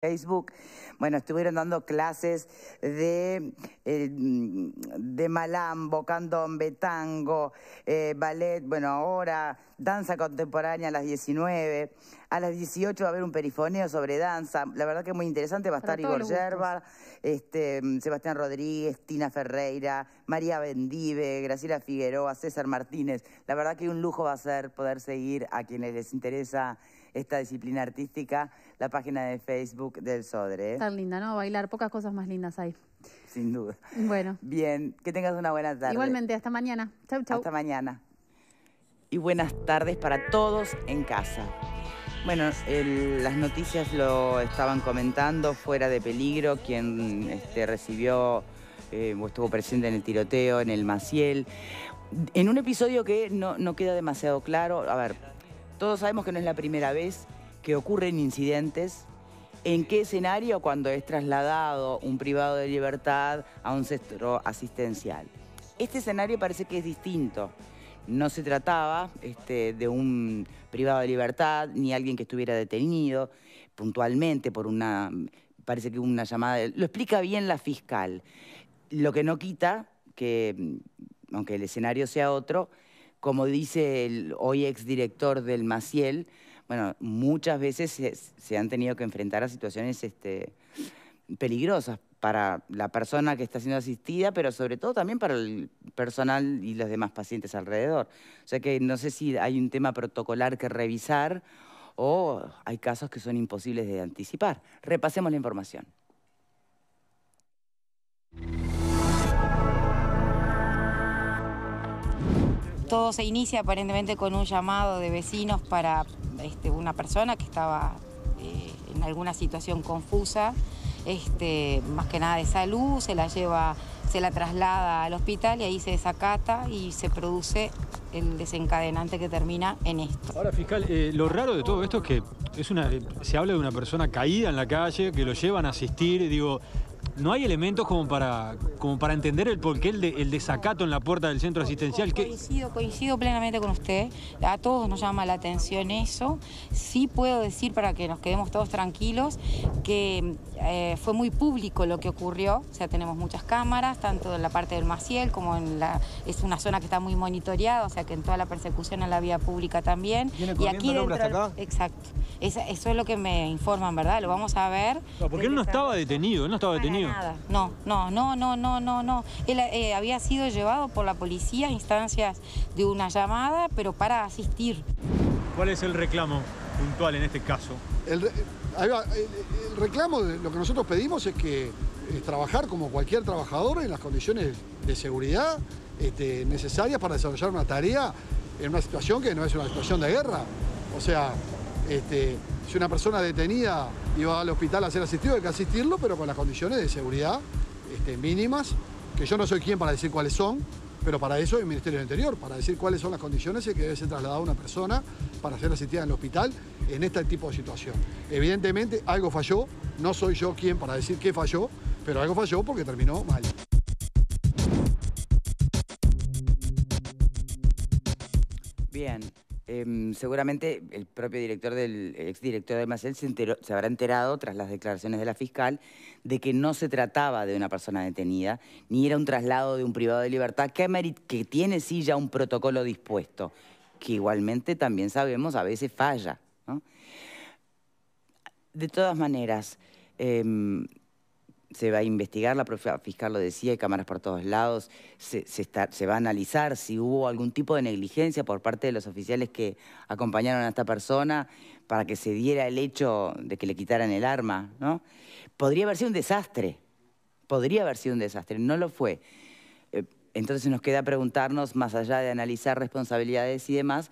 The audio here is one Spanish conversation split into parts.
Facebook. Bueno, estuvieron dando clases de, eh, de malambo, candombe, tango, eh, ballet, bueno, ahora danza contemporánea a las 19. A las 18 va a haber un perifoneo sobre danza. La verdad que es muy interesante. Va a estar Igor Yerba, este, Sebastián Rodríguez, Tina Ferreira, María Bendive, Graciela Figueroa, César Martínez. La verdad que un lujo va a ser poder seguir a quienes les interesa esta disciplina artística, la página de Facebook del Sodre. Están ¿eh? Tan linda, ¿no? Bailar, pocas cosas más lindas hay. Sin duda. Bueno. Bien, que tengas una buena tarde. Igualmente, hasta mañana. Chau, chau. Hasta mañana. Y buenas tardes para todos en casa. Bueno, las noticias lo estaban comentando, fuera de peligro, quien este, recibió eh, o estuvo presente en el tiroteo, en el Maciel. En un episodio que no queda demasiado claro, a ver, todos sabemos que no es la primera vez que ocurren incidentes. ¿En qué escenario cuando es trasladado un privado de libertad a un centro asistencial? Este escenario parece que es distinto. No se trataba este, de un privado de libertad ni alguien que estuviera detenido puntualmente por una, parece que una llamada. lo explica bien la fiscal. Lo que no quita que, mm, aunque el escenario sea otro, como dice el hoy exdirector del Maciel, bueno, muchas veces se, se han tenido que enfrentar a situaciones este, peligrosas para la persona que está siendo asistida, pero sobre todo también para el personal y los demás pacientes alrededor. O sea que no sé si hay un tema protocolar que revisar o hay casos que son imposibles de anticipar. Repasemos la información. Todo se inicia aparentemente con un llamado de vecinos para este, una persona que estaba eh, en alguna situación confusa, este, más que nada de salud, se la lleva, se la traslada al hospital y ahí se desacata y se produce el desencadenante que termina en esto. Ahora, fiscal, eh, lo raro de todo esto es que se habla de una persona caída en la calle, que lo llevan a asistir, y digo, no hay elementos como para, como para entender el porqué el, desacato en la puerta del centro asistencial. que Coincido, plenamente con usted. A todos nos llama la atención eso. Sí puedo decir, para que nos quedemos todos tranquilos, que eh, fue muy público lo que ocurrió. O sea, tenemos muchas cámaras, tanto en la parte del Maciel como en la... Es una zona que está muy monitoreada, o sea que en toda la persecución a la vía pública también. y aquí dentro... Exacto. Eso, es lo que me informan, ¿verdad? Lo vamos a ver. porque no estaba detenido, él no estaba detenido. Nada, no, no, no, no, no, no, Él eh, había sido llevado por la policía a instancias de una llamada, pero para asistir. ¿Cuál es el reclamo puntual en este caso? El, reclamo, lo que nosotros pedimos es que trabajar como cualquier trabajador en las condiciones de seguridad este, necesarias para desarrollar una tarea en una situación que no es una situación de guerra. O sea, este, si una persona detenida iba al hospital a ser asistido, hay que asistirlo, pero con las condiciones de seguridad este, mínimas, que yo no soy quien para decir cuáles son, pero para eso el Ministerio del Interior, para decir cuáles son las condiciones y que debe ser trasladada una persona para ser asistida en el hospital en este tipo de situación. Evidentemente algo falló, no soy yo quien para decir qué falló, pero algo falló porque terminó mal. Em, seguramente el propio director del exdirector de Macel se, se habrá enterado tras las declaraciones de la fiscal de que no se trataba de una persona detenida, ni era un traslado de un privado de libertad que, tiene sí ya un protocolo dispuesto, que igualmente también sabemos a veces falla. De todas maneras, em, se va a investigar, la profe fiscal lo decía, hay cámaras por todos lados, se, se, va a analizar si hubo algún tipo de negligencia por parte de los oficiales que acompañaron a esta persona para que se diera el hecho de que le quitaran el arma, ¿no? Podría haber sido un desastre, podría haber sido un desastre, no lo fue. Eh, entonces nos queda preguntarnos, más allá de analizar responsabilidades y demás,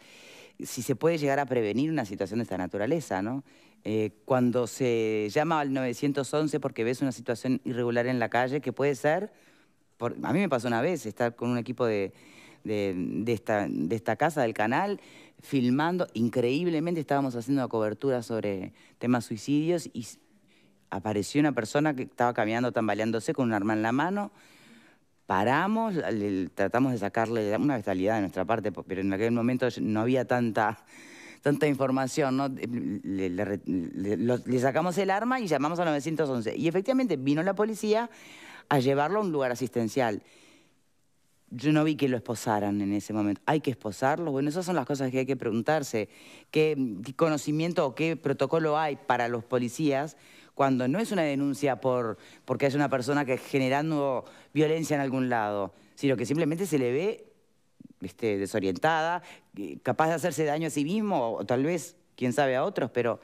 si se puede llegar a prevenir una situación de esta naturaleza, ¿no? Eh, cuando se llama al 911 porque ves una situación irregular en la calle, que puede ser, a mí me pasó una vez estar con un equipo de, esta, casa, del canal, filmando, increíblemente estábamos haciendo una cobertura sobre temas suicidios y apareció una persona que estaba caminando tambaleándose con un arma en la mano. Paramos, tratamos de sacarle una vitalidad de nuestra parte, pero en aquel momento no había tanta tanta información, ¿no? Le, sacamos el arma y llamamos a 911. Y efectivamente vino la policía a llevarlo a un lugar asistencial. Yo no vi que lo esposaran en ese momento. ¿Hay que esposarlo? Bueno, esas son las cosas que hay que preguntarse. ¿Qué conocimiento o qué protocolo hay para los policías cuando no es una denuncia por, porque es una persona que generando violencia en algún lado, sino que simplemente se le ve desorientada, capaz de hacerse daño a sí mismo, o tal vez, quién sabe, a otros, pero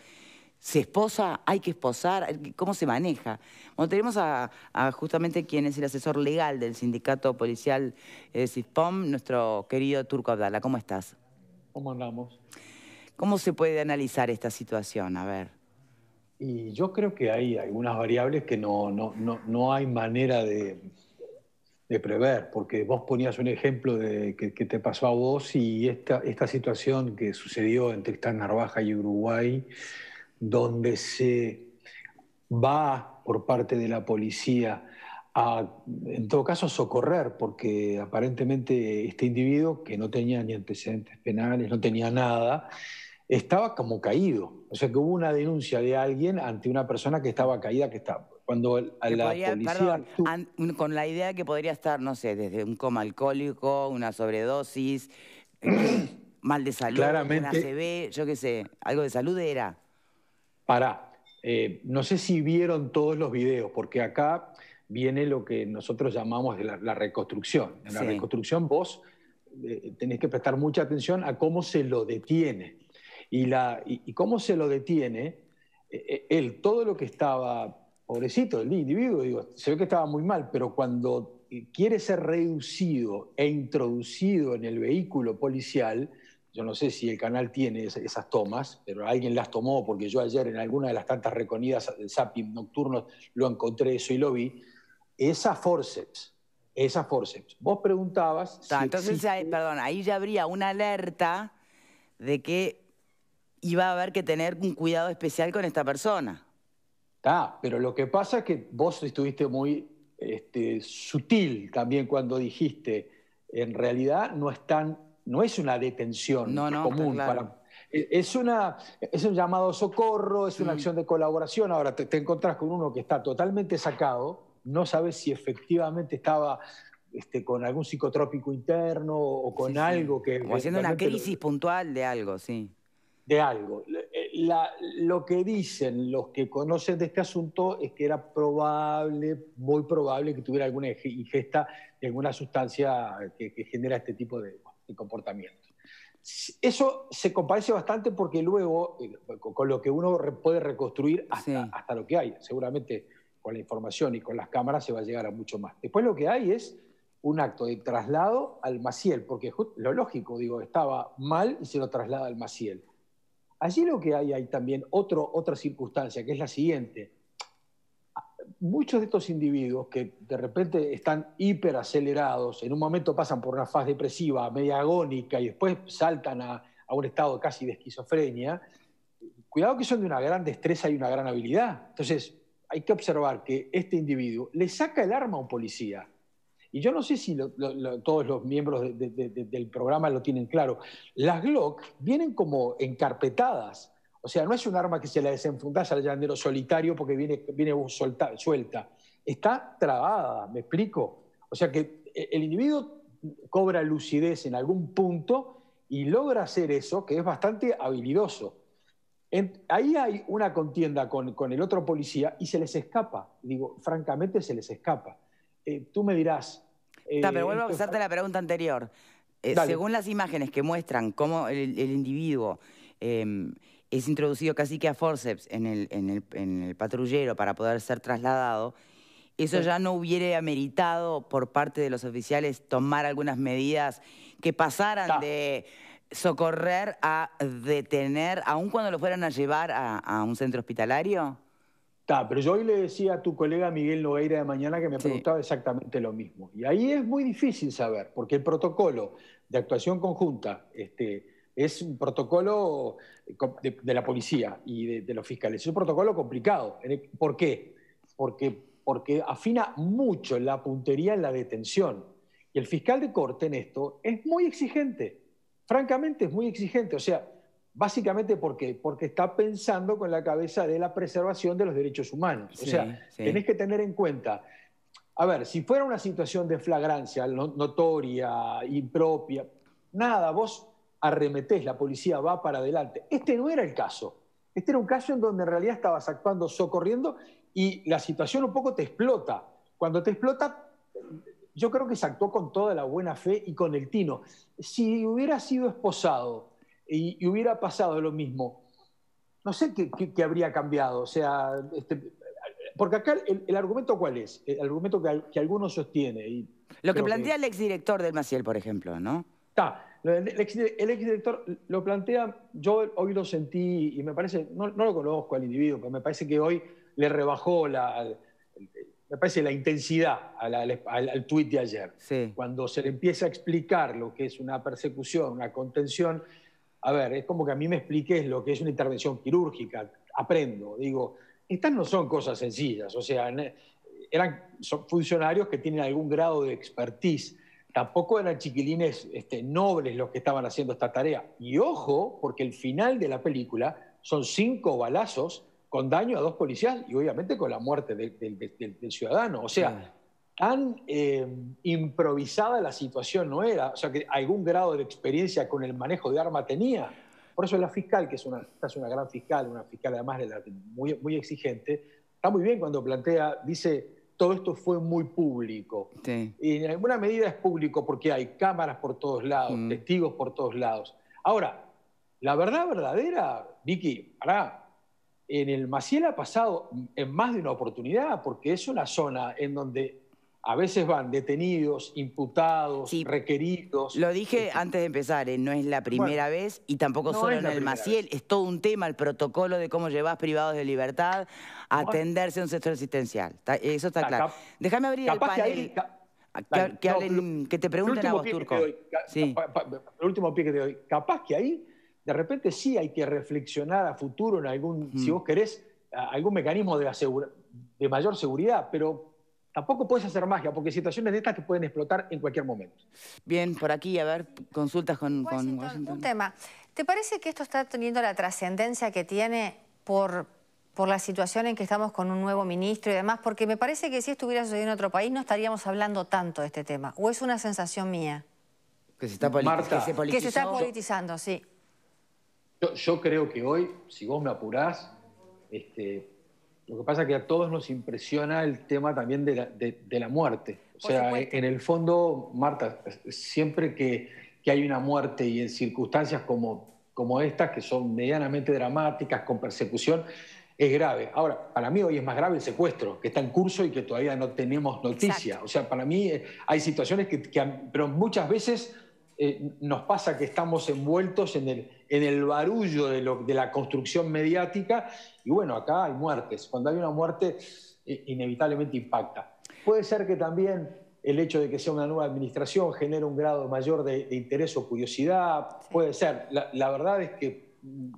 se esposa, hay que esposar, ¿cómo se maneja? Bueno, tenemos a, justamente quien es el asesor legal del sindicato policial de eh, nuestro querido Turco Abdala. ¿Cómo estás? ¿Cómo andamos? ¿Cómo se puede analizar esta situación? A ver. Y yo creo que hay algunas variables que no, no hay manera de, de prever, porque vos ponías un ejemplo de que, te pasó a vos y esta, esta situación que sucedió entre Tristán Narvaja y Uruguay, donde se va por parte de la policía a, en todo caso, socorrer, porque aparentemente este individuo, que no tenía ni antecedentes penales, no tenía nada, estaba como caído. O sea que hubo una denuncia de alguien ante una persona que estaba caída, que estaba. Cuando la con la idea que podría estar, no sé, desde un coma alcohólico, una sobredosis, mal de salud, Claramente, una CB, yo qué sé, algo de salud era. Pará. Eh, no sé si vieron todos los videos, porque acá viene lo que nosotros llamamos la, reconstrucción. En la reconstrucción vos eh, tenés que prestar mucha atención a cómo se lo detiene. Y, la, y, cómo se lo detiene, eh, eh, él, todo lo que estaba, pobrecito, el individuo, digo, se ve que estaba muy mal, pero cuando eh, quiere ser reducido e introducido en el vehículo policial, yo no sé si el canal tiene esas tomas, pero alguien las tomó porque yo ayer en alguna de las tantas reconidas del Zapping nocturnos lo encontré eso y lo vi, esas forceps, esas forceps. Vos preguntabas... Si entonces, perdón, ahí ya habría una alerta de que y va a haber que tener un cuidado especial con esta persona. Ah, pero lo que pasa es que vos estuviste muy este, sutil también cuando dijiste, en realidad no no es una detención común e, es, una, es un llamado socorro, es una mm. acción de colaboración. Ahora te, encontrás con uno que está totalmente sacado, no sabes si efectivamente estaba este, con algún psicotrópico interno o con algo que... haciendo una crisis puntual de algo, sí de algo. Eh, lo que dicen los que conocen de este asunto es que era probable, muy probable, que tuviera alguna ingesta de alguna sustancia que, genera este tipo de, comportamiento. Eso se comparece bastante porque luego, eh, con lo que uno puede reconstruir hasta, hasta lo que hay, seguramente con la información y con las cámaras se va a llegar a mucho más. Después lo que hay es un acto de traslado al Maciel, porque lo lógico, digo, estaba mal y se lo traslada al Maciel. Allí lo que hay, hay también otra circunstancia, que es la siguiente. Muchos de estos individuos que de repente están hiperacelerados, en un momento pasan por una fase depresiva, media agónica, y después saltan a un estado casi de esquizofrenia, cuidado que son de una gran destreza y una gran habilidad. Entonces, hay que observar que este individuo le saca el arma a un policía y yo no sé si todos los miembros del programa lo tienen claro, las Glock vienen como encarpetadas. O sea, no es un arma que se la desenfundás al llanero solitario porque viene, viene suelta. Está trabada, ¿me explico? O sea que el individuo cobra lucidez en algún punto y logra hacer eso, que es bastante habilidoso. ahí hay una contienda con, el otro policía y se les escapa. Digo, francamente se les escapa. Eh, tú me dirás, pero eh, vuelvo a hacerte la pregunta anterior. Eh, según las imágenes que muestran cómo el, individuo em, es introducido casi que a forceps en el, patrullero para poder ser trasladado, eso ya no hubiera ameritado por parte de los oficiales tomar algunas medidas que pasaran de socorrer a detener, aun cuando lo fueran a llevar a un centro hospitalario? pero yo hoy le decía a tu colega Miguel Nogueira de mañana que me preguntaba exactamente lo mismo. Y ahí es muy difícil saber, porque el protocolo de actuación conjunta este, es un protocolo eh, de, la policía y de, los fiscales. Es un protocolo complicado. ¿Por qué? Porque, porque afina mucho la puntería en la detención. Y el fiscal de corte en esto es muy exigente. Francamente, es muy exigente. O sea, Básicamente, ¿por qué? Porque está pensando con la cabeza de la preservación de los derechos humanos. o sea, tenés que tener en cuenta, a ver, si fuera una situación de flagrancia notoria, impropia, nada, vos arremetés, la policía va para adelante. Este no era el caso. Este era un caso en donde en realidad estabas actuando socorriendo y la situación un poco te explota. Cuando te explota, yo creo que se actuó con toda la buena fe y con el tino. Si hubiera sido esposado, y, hubiera pasado lo mismo, no sé qué, habría cambiado. O sea, este, porque acá el, argumento cuál es, el argumento que, que algunos sostiene. Y lo que plantea el exdirector del Maciel, por ejemplo, ¿no? Está, el, el exdirector lo plantea, yo hoy lo sentí y me parece, no, no, lo conozco al individuo, pero me parece que hoy le rebajó la, me parece la intensidad al, al, tuit de ayer. Cuando se le empieza a explicar lo que es una persecución, una contención, a ver, es como que a mí me expliques lo que es una intervención quirúrgica, aprendo, digo, estas no son cosas sencillas, o sea, eran son funcionarios que tienen algún grado de expertise, tampoco eran chiquilines este, nobles los que estaban haciendo esta tarea. Y ojo, porque el final de la película son cinco balazos con daño a dos policías y obviamente con la muerte del ciudadano. O sea, tan eh, improvisada la situación no era, o sea que algún grado de experiencia con el manejo de arma tenía. Por eso la fiscal, que es una, es una gran fiscal, una fiscal además de muy, exigente, está muy bien cuando plantea, dice, todo esto fue muy público. Y en alguna medida es público porque hay cámaras por todos lados, mm. testigos por todos lados. Ahora, la verdad verdadera, Vicky, pará, en el Maciel ha pasado en más de una oportunidad, porque es una zona en donde a veces van detenidos, imputados, requeridos. Lo dije este, antes de empezar, ¿eh? no es la primera vez y tampoco solo en el Maciel, es todo un tema el protocolo de cómo llevas privados de libertad a atenderse a un sector existencial. eso está, ah, claro. Déjame abrir el panel. Que, te pregunten a vos, Turco. El último pie que te doy. Capaz que ahí, de repente, sí hay que reflexionar a futuro en algún, si vos querés, algún mecanismo de mayor seguridad, pero tampoco puedes hacer magia, porque situaciones de estas que pueden explotar en cualquier momento. Bien, por aquí, a ver, consultas con Washington. Un tema. ¿Te parece que esto está teniendo la trascendencia que tiene por, por la situación en que estamos con un nuevo ministro y demás? Porque me parece que si estuviera sucediendo en otro país no estaríamos hablando tanto de este tema. ¿O es una sensación mía? Que se está, que se politizando, sí. Yo, creo que hoy, si vos me apurás, este, lo que pasa es que a todos nos impresiona el tema también de la, muerte. O sea, e, en el fondo, Marta, siempre que, hay una muerte y en circunstancias como, estas, que son medianamente dramáticas, con persecución, es grave. Ahora, para mí hoy es más grave el secuestro, que está en curso y que todavía no tenemos noticia. O sea, para mí eh, hay situaciones que, pero muchas veces eh, nos pasa que estamos envueltos en el, en el barullo de, la construcción mediática. Y bueno, acá hay muertes. Cuando hay una muerte, inevitablemente impacta. Puede ser que también el hecho de que sea una nueva administración genere un grado mayor de, interés o curiosidad. Puede ser. La, verdad es que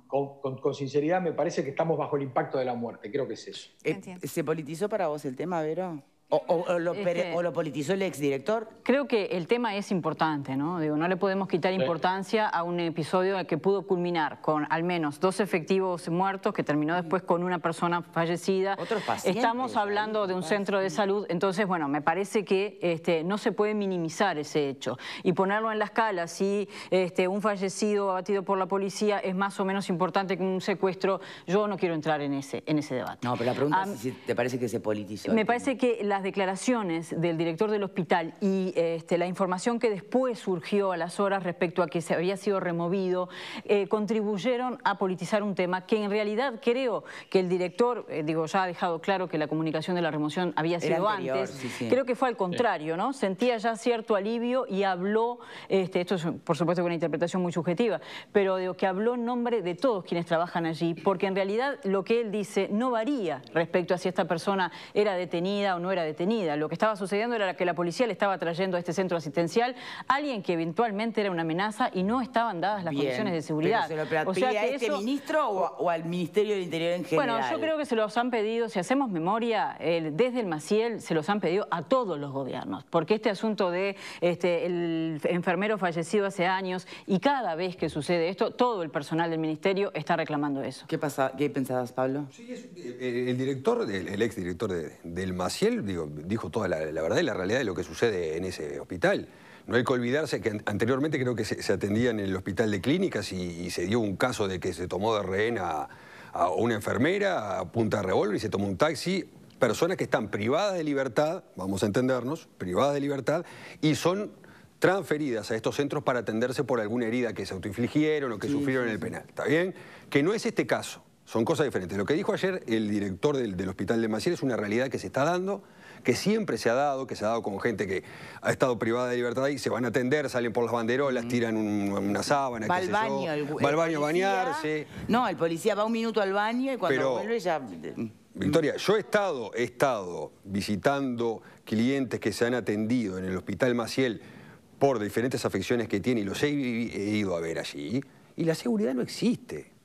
con, sinceridad me parece que estamos bajo el impacto de la muerte. Creo que es eso. Eh, ¿Se politizó para vos el tema, Vero? O, lo, politizó el exdirector? Creo que el tema es importante, ¿no? Digo, no le podemos quitar importancia a un episodio que pudo culminar con al menos dos efectivos muertos, que terminó después con una persona fallecida. Otros pacientes. Estamos hablando de un centro de salud, entonces, bueno, me parece que este, no se puede minimizar ese hecho y ponerlo en la escala. Si este, un fallecido abatido por la policía es más o menos importante que un secuestro, yo no quiero entrar en ese, en ese debate. No, pero la pregunta es si te parece que se politizó. Me parece que las declaraciones del director del hospital y este, la información que después surgió a las horas respecto a que se había sido removido, eh, contribuyeron a politizar un tema que en realidad creo que el director, eh, digo, ya ha dejado claro que la comunicación de la remoción había sido antes, creo que fue al contrario, ¿no? Sentía ya cierto alivio y habló, este, esto es por supuesto una interpretación muy subjetiva, pero digo, que habló en nombre de todos quienes trabajan allí, porque en realidad lo que él dice no varía respecto a si esta persona era detenida o no era detenida detenida. Lo que estaba sucediendo era que la policía le estaba trayendo a este centro asistencial a alguien que eventualmente era una amenaza y no estaban dadas las condiciones de seguridad. se lo o sea, a este ministro o, al Ministerio del Interior en general? Bueno, yo creo que se los han pedido, si hacemos memoria, desde el Maciel se los han pedido a todos los gobiernos, porque este asunto de este, el enfermero fallecido hace años y cada vez que sucede esto, todo el personal del ministerio está reclamando eso. ¿Qué, pasa, qué pensabas, Pablo? Sí, eh, eh, el, director, el, exdirector del Maciel, dijo toda la, verdad y la realidad de lo que sucede en ese hospital. No hay que olvidarse que anteriormente creo que se, atendían atendía en el hospital de clínicas y, se dio un caso de que se tomó de rehén a, una enfermera a punta de revólver y se tomó un taxi. Personas que están privadas de libertad, vamos a entendernos, privadas de libertad, y son transferidas a estos centros para atenderse por alguna herida que se autoinfligieron o que sufrieron en el penal. ¿Está bien? Que no es este caso. Son cosas diferentes. Lo que dijo ayer el director del, del hospital de Maciel es una realidad que se está dando que siempre se ha dado, que se ha dado con gente que ha estado privada de libertad y se van a atender, salen por las banderolas, tiran una sábana, va al baño, va al baño a bañarse. No, el policía va un minuto al baño y cuando vuelve ya... Victoria, mm. yo he estado, he estado visitando clientes que se han atendido en el Hospital Maciel por diferentes afecciones que tiene y los he ido a ver allí y la seguridad no existe.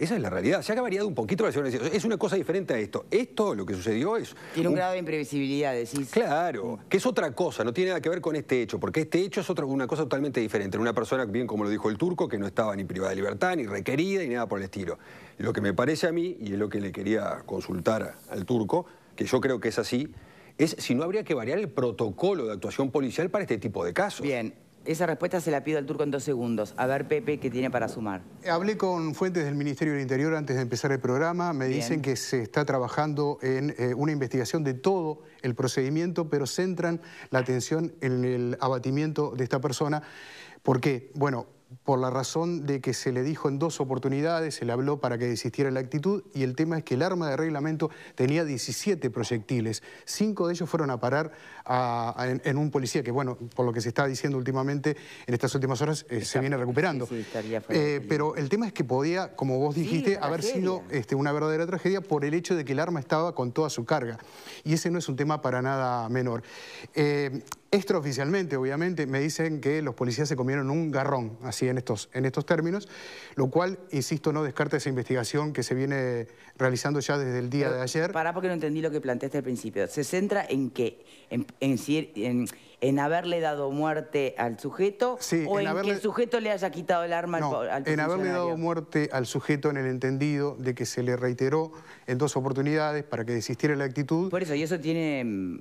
Esa es la realidad. Se ha variado un poquito la situación. Es una cosa diferente a esto. Esto, lo que sucedió es... Tiene un, grado de imprevisibilidad, decís. Claro, mm. que es otra cosa. No tiene nada que ver con este hecho, porque este hecho es otra, una cosa totalmente diferente. una persona, bien como lo dijo el turco, que no estaba ni privada de libertad, ni requerida, ni nada por el estilo. Lo que me parece a mí, y es lo que le quería consultar al turco, que yo creo que es así, es si no habría que variar el protocolo de actuación policial para este tipo de casos. Bien, esa respuesta se la pido al turco en dos segundos. A ver, Pepe, ¿qué tiene para sumar? Hablé con fuentes del Ministerio del Interior antes de empezar el programa. Me dicen que se está trabajando en eh, una investigación de todo el procedimiento, pero centran la atención en el abatimiento de esta persona. ¿Por qué? Bueno, por la razón de que se le dijo en dos oportunidades, se le habló para que desistiera la actitud y el tema es que el arma de reglamento tenía 17 proyectiles. Cinco de ellos fueron a parar en, un policía que, bueno, por lo que se está diciendo últimamente, en estas últimas horas eh, se viene recuperando. Eh, pero el tema es que podía, como vos dijiste, haber sido este, una verdadera tragedia por el hecho de que el arma estaba con toda su carga. Y ese no es un tema para nada menor. Eh, extraoficialmente, obviamente, me dicen que los policías se comieron un garrón, así en estos, en estos términos, lo cual, insisto, no descarta esa investigación que se viene realizando ya desde el día de ayer. Pará porque no entendí lo que planteaste al principio. ¿Se centra en qué? En, haberle dado muerte al sujeto o en, que el sujeto le haya quitado el arma en haberle dado muerte al sujeto en el entendido de que se le reiteró en dos oportunidades para que desistiera la actitud. Por eso, y eso tiene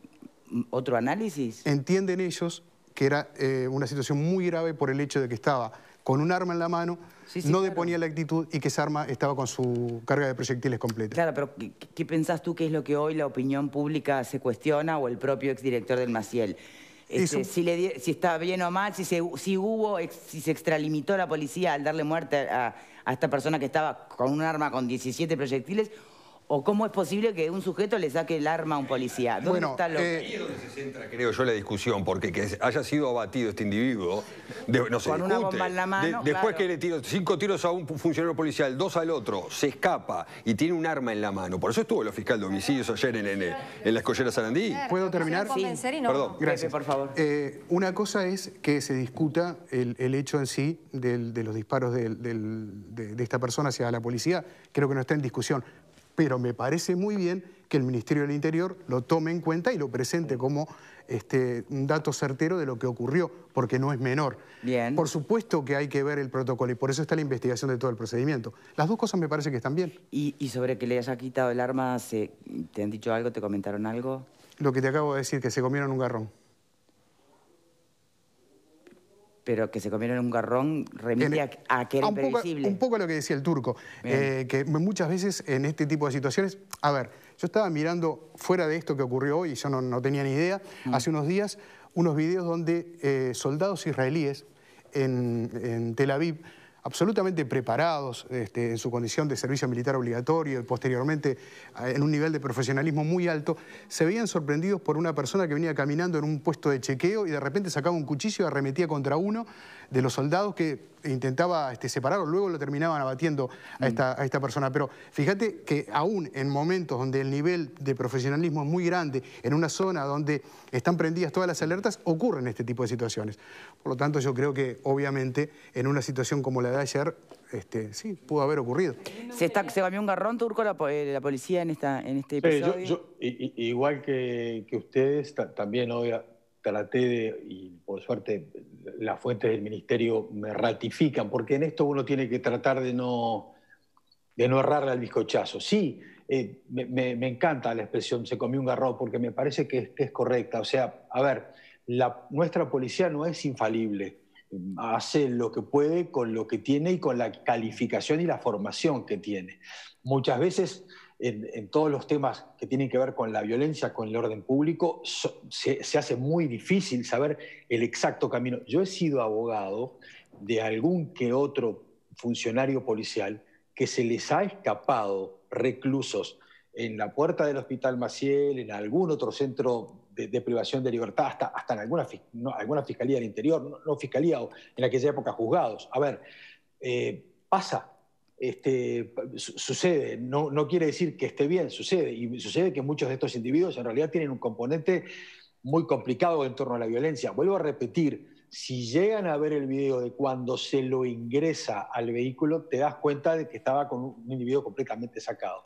otro análisis? Entienden ellos que era eh, una situación muy grave por el hecho de que estaba con un arma en la mano, no deponía la actitud y que esa arma estaba con su carga de proyectiles completa. Claro, pero ¿qué, pensás tú que es lo que hoy la opinión pública se cuestiona o el propio exdirector del Maciel? Este, si, estaba bien o mal, si, si hubo, si se extralimitó la policía al darle muerte a, a esta persona que estaba con un arma con 17 proyectiles ¿O cómo es posible que un sujeto le saque el arma a un policía? ¿Dónde bueno, está lo... eh... Ahí es donde se centra, creo yo, la discusión, porque que haya sido abatido este individuo, no se Con una bomba en la mano, Después que le tiro cinco tiros a un funcionario policial, dos al otro, se escapa y tiene un arma en la mano. Por eso estuvo el fiscal de homicidios ayer en, en, la escollera Sarandí. ¿Puedo terminar? Sí. Perdón. Gracias. por favor. Eh, una cosa es que se discuta el, hecho en sí de los disparos de esta persona hacia la policía. Creo que no está en discusión pero me parece muy bien que el Ministerio del Interior lo tome en cuenta y lo presente como este, un dato certero de lo que ocurrió, porque no es menor. Bien. Por supuesto que hay que ver el protocolo y por eso está la investigación de todo el procedimiento. Las dos cosas me parece que están bien. ¿Y, y sobre que le haya quitado el arma, ¿se, ¿te han dicho algo? ¿Te comentaron algo? Lo que te acabo de decir, que se comieron un garrón. pero que se comieron un garrón remite a, que era un Poco, a lo que decía el turco, eh, que muchas veces en este tipo de situaciones... A ver, yo estaba mirando fuera de esto que ocurrió hoy, yo no, tenía ni idea, mm. hace unos días unos videos donde eh, soldados israelíes en, en Tel Aviv absolutamente preparados este, en su condición de servicio militar obligatorio y posteriormente eh, en un nivel de profesionalismo muy alto, se veían sorprendidos por una persona que venía caminando en un puesto de chequeo y de repente sacaba un cuchillo y arremetía contra uno de los soldados que intentaba este, separarlo, luego lo terminaban abatiendo a esta, a esta persona. Pero fíjate que aún en momentos donde el nivel de profesionalismo es muy grande, en una zona donde están prendidas todas las alertas, ocurren este tipo de situaciones. Por lo tanto, yo creo que obviamente en una situación como la de ayer, este, sí, pudo haber ocurrido. ¿Se, está, se comió un garrón turco la, eh, policía en, esta, en este episodio? igual que, ustedes, también hoy traté de, y por suerte las fuentes del ministerio me ratifican, porque en esto uno tiene que tratar de no, de no errarle al bizcochazo. Sí, eh, me, encanta la expresión se comió un garrón, porque me parece que, es correcta. O sea, a ver, la, nuestra policía no es infalible hace lo que puede con lo que tiene y con la calificación y la formación que tiene. Muchas veces en, todos los temas que tienen que ver con la violencia, con el orden público, se, hace muy difícil saber el exacto camino. Yo he sido abogado de algún que otro funcionario policial que se les ha escapado reclusos en la puerta del Hospital Maciel, en algún otro centro de, privación de libertad, hasta, en alguna, fiscalía del interior, no, fiscalía fiscalía, en aquella época juzgados. A ver, eh, pasa, este, sucede, no, no, quiere decir que esté bien, sucede, y sucede que muchos de estos individuos en realidad tienen un componente muy complicado en torno a la violencia. Vuelvo a repetir, si llegan a ver el video de cuando se lo ingresa al vehículo, te das cuenta de que estaba con un individuo completamente sacado.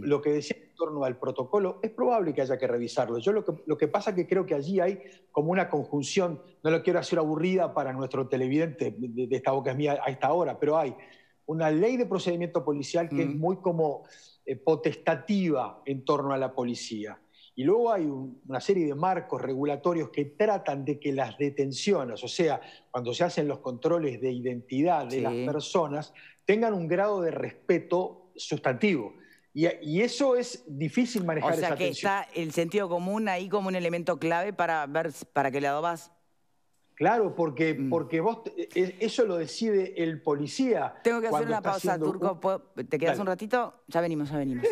Lo que decía en torno al protocolo, es probable que haya que revisarlo. Yo lo que, pasa es que creo que allí hay como una conjunción, no lo quiero hacer aburrida para nuestro televidente de, esta boca mía a esta hora, pero hay una ley de procedimiento policial que es muy como eh, potestativa en torno a la policía. Y luego hay una serie de marcos regulatorios que tratan de que las detenciones, o sea, cuando se hacen los controles de identidad de las personas, tengan un grado de respeto sustantivo. Y, eso es difícil manejar. O sea que está el sentido común ahí como un elemento clave para ver para qué lado vas. Claro, porque, mm. porque vos e, eso lo decide el policía. Tengo que hacer una pausa, Turco. ¿Te quedas un ratito? Ya venimos, ya venimos.